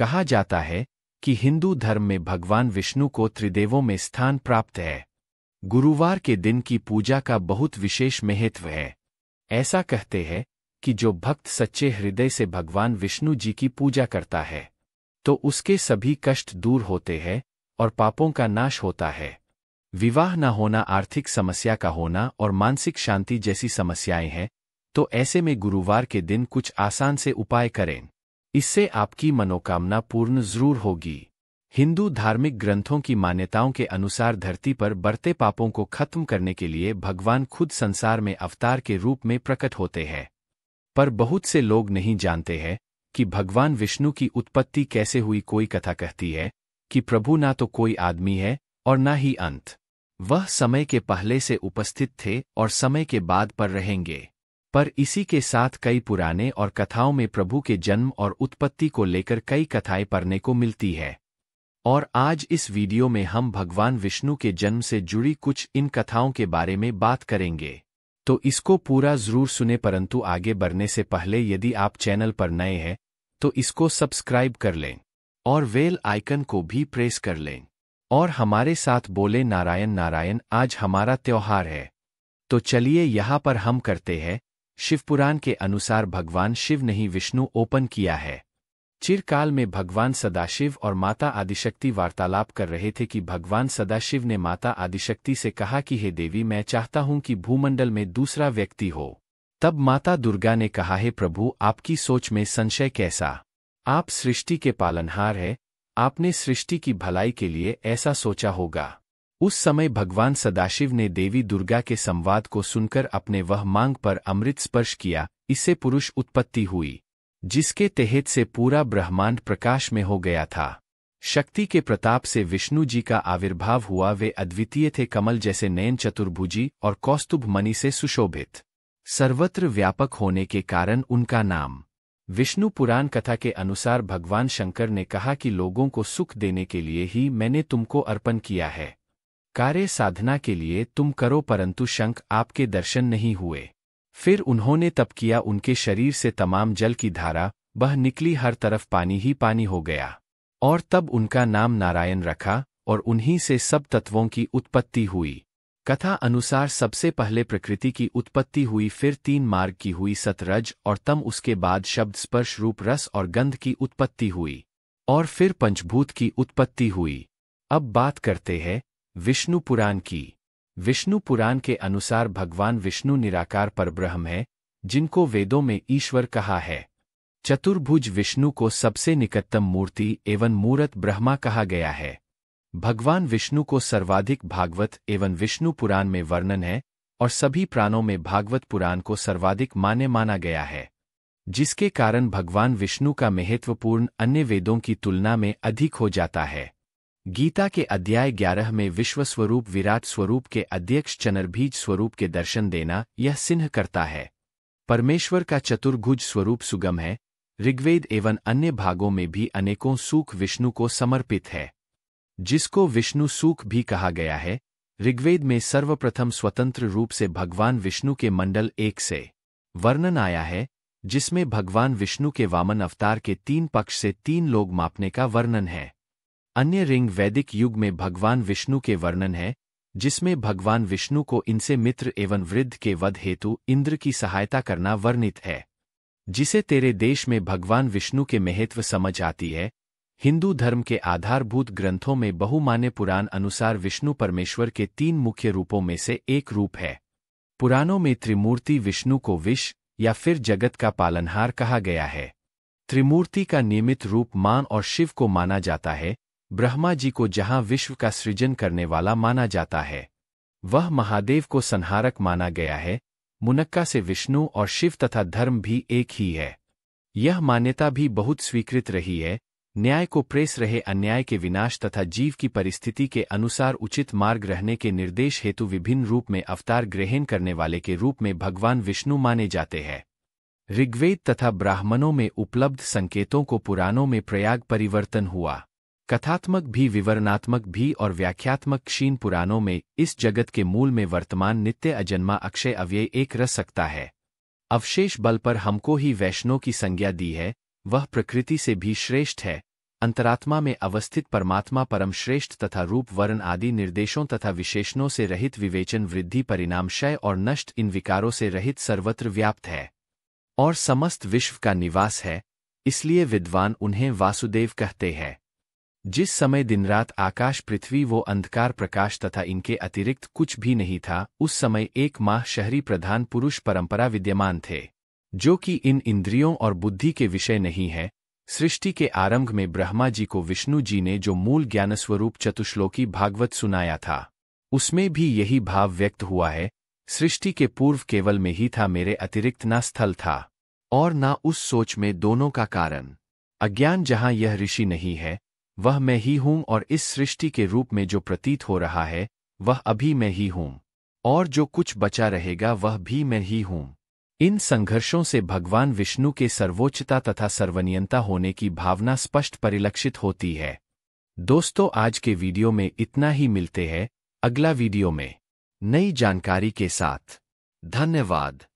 कहा जाता है कि हिंदू धर्म में भगवान विष्णु को त्रिदेवों में स्थान प्राप्त है गुरुवार के दिन की पूजा का बहुत विशेष महत्व है ऐसा कहते हैं कि जो भक्त सच्चे हृदय से भगवान विष्णु जी की पूजा करता है तो उसके सभी कष्ट दूर होते हैं और पापों का नाश होता है विवाह न होना आर्थिक समस्या का होना और मानसिक शांति जैसी समस्याएं हैं तो ऐसे में गुरुवार के दिन कुछ आसान से उपाय करें इससे आपकी मनोकामना पूर्ण जरूर होगी हिंदू धार्मिक ग्रंथों की मान्यताओं के अनुसार धरती पर बढ़ते पापों को खत्म करने के लिए भगवान खुद संसार में अवतार के रूप में प्रकट होते हैं पर बहुत से लोग नहीं जानते हैं कि भगवान विष्णु की उत्पत्ति कैसे हुई कोई कथा कहती है कि प्रभु ना तो कोई आदमी है और ना ही अंत वह समय के पहले से उपस्थित थे और समय के बाद पर रहेंगे पर इसी के साथ कई पुराने और कथाओं में प्रभु के जन्म और उत्पत्ति को लेकर कई कथाएं पढ़ने को मिलती है और आज इस वीडियो में हम भगवान विष्णु के जन्म से जुड़ी कुछ इन कथाओं के बारे में बात करेंगे तो इसको पूरा जरूर सुने परंतु आगे बढ़ने से पहले यदि आप चैनल पर नए हैं तो इसको सब्सक्राइब कर लें और वेल आइकन को भी प्रेस कर लें और हमारे साथ बोले नारायण नारायण आज हमारा त्योहार है तो चलिए यहाँ पर हम करते हैं शिवपुराण के अनुसार भगवान शिव ने ही विष्णु ओपन किया है चिरकाल में भगवान सदाशिव और माता आदिशक्ति वार्तालाप कर रहे थे कि भगवान सदाशिव ने माता आदिशक्ति से कहा कि हे देवी मैं चाहता हूं कि भूमंडल में दूसरा व्यक्ति हो तब माता दुर्गा ने कहा हे प्रभु आपकी सोच में संशय कैसा आप सृष्टि के पालनहार है आपने सृष्टि की भलाई के लिए ऐसा सोचा होगा उस समय भगवान सदाशिव ने देवी दुर्गा के संवाद को सुनकर अपने वह मांग पर अमृत स्पर्श किया इससे पुरुष उत्पत्ति हुई जिसके तहत से पूरा ब्रह्मांड प्रकाश में हो गया था शक्ति के प्रताप से विष्णु जी का आविर्भाव हुआ वे अद्वितीय थे कमल जैसे नयन चतुर्भुजी और कौस्तुभ मणि से सुशोभित सर्वत्र व्यापक होने के कारण उनका नाम विष्णु पुराण कथा के अनुसार भगवान शंकर ने कहा कि लोगों को सुख देने के लिए ही मैंने तुमको अर्पण किया है कार्य साधना के लिए तुम करो परंतु शंख आपके दर्शन नहीं हुए फिर उन्होंने तप किया उनके शरीर से तमाम जल की धारा बह निकली हर तरफ पानी ही पानी हो गया और तब उनका नाम नारायण रखा और उन्हीं से सब तत्वों की उत्पत्ति हुई कथा अनुसार सबसे पहले प्रकृति की उत्पत्ति हुई फिर तीन मार्ग की हुई सतरज और तम उसके बाद शब्द स्पर्श रूप रस और गंध की उत्पत्ति हुई और फिर पंचभूत की उत्पत्ति हुई अब बात करते हैं विष्णु पुराण की विष्णु पुराण के अनुसार भगवान विष्णु निराकार परब्रह्म है जिनको वेदों में ईश्वर कहा है चतुर्भुज विष्णु को सबसे निकटतम मूर्ति एवं मूर्त ब्रह्मा कहा गया है भगवान विष्णु को सर्वाधिक भागवत एवं विष्णु पुराण में वर्णन है और सभी प्राणों में भागवत पुराण को सर्वाधिक माने माना गया है जिसके कारण भगवान विष्णु का महत्वपूर्ण अन्य वेदों की तुलना में अधिक हो जाता है गीता के अध्याय ग्यारह में विश्व स्वरूप विराट स्वरूप के अध्यक्ष चनरभीज स्वरूप के दर्शन देना यह सिन्ह करता है परमेश्वर का चतुर्भुज स्वरूप सुगम है ऋग्वेद एवं अन्य भागों में भी अनेकों सूख विष्णु को समर्पित है जिसको विष्णु सूख भी कहा गया है ऋग्वेद में सर्वप्रथम स्वतंत्र रूप से भगवान विष्णु के मंडल एक से वर्णन आया है जिसमें भगवान विष्णु के वामन अवतार के तीन पक्ष से तीन लोग मापने का वर्णन है अन्य रिंग वैदिक युग में भगवान विष्णु के वर्णन है जिसमें भगवान विष्णु को इनसे मित्र एवं वृद्ध के वध हेतु इंद्र की सहायता करना वर्णित है जिसे तेरे देश में भगवान विष्णु के महत्व समझ आती है हिंदू धर्म के आधारभूत ग्रंथों में बहुमान्य पुराण अनुसार विष्णु परमेश्वर के तीन मुख्य रूपों में से एक रूप है पुराणों में त्रिमूर्ति विष्णु को विष या फिर जगत का पालनहार कहा गया है त्रिमूर्ति का नियमित रूप मान और शिव को माना जाता है ब्रह्मा जी को जहां विश्व का सृजन करने वाला माना जाता है वह महादेव को संहारक माना गया है मुनक्का से विष्णु और शिव तथा धर्म भी एक ही है यह मान्यता भी बहुत स्वीकृत रही है न्याय को प्रेस रहे अन्याय के विनाश तथा जीव की परिस्थिति के अनुसार उचित मार्ग रहने के निर्देश हेतु विभिन्न रूप में अवतार ग्रहण करने वाले के रूप में भगवान विष्णु माने जाते हैं ऋग्वेद तथा ब्राह्मणों में उपलब्ध संकेतों को पुराणों में प्रयाग परिवर्तन हुआ कथात्मक भी विवरणात्मक भी और व्याख्यात्मक क्षीण पुराणों में इस जगत के मूल में वर्तमान नित्य अजन्मा अक्षय अव्यय एक रह सकता है अवशेष बल पर हमको ही वैष्णो की संज्ञा दी है वह प्रकृति से भी श्रेष्ठ है अंतरात्मा में अवस्थित परमात्मा परम श्रेष्ठ तथा रूप वर्ण आदि निर्देशों तथा विशेषणों से रहित विवेचन वृद्धि परिणाम क्षय और नष्ट इन विकारों से रहित सर्वत्र व्याप्त है और समस्त विश्व का निवास है इसलिए विद्वान उन्हें वासुदेव कहते हैं जिस समय दिन रात आकाश पृथ्वी वो अंधकार प्रकाश तथा इनके अतिरिक्त कुछ भी नहीं था उस समय एक माह शहरी प्रधान पुरुष परंपरा विद्यमान थे जो कि इन इंद्रियों और बुद्धि के विषय नहीं है सृष्टि के आरंभ में ब्रह्मा जी को विष्णु जी ने जो मूल ज्ञानस्वरूप चतुश्लोकी भागवत सुनाया था उसमें भी यही भाव व्यक्त हुआ है सृष्टि के पूर्व केवल में ही था मेरे अतिरिक्त न स्थल था और न उस सोच में दोनों का कारण अज्ञान जहाँ यह ऋषि नहीं है वह मैं ही हूं और इस सृष्टि के रूप में जो प्रतीत हो रहा है वह अभी मैं ही हूं और जो कुछ बचा रहेगा वह भी मैं ही हूं इन संघर्षों से भगवान विष्णु के सर्वोच्चता तथा सर्वनियंता होने की भावना स्पष्ट परिलक्षित होती है दोस्तों आज के वीडियो में इतना ही मिलते हैं अगला वीडियो में नई जानकारी के साथ धन्यवाद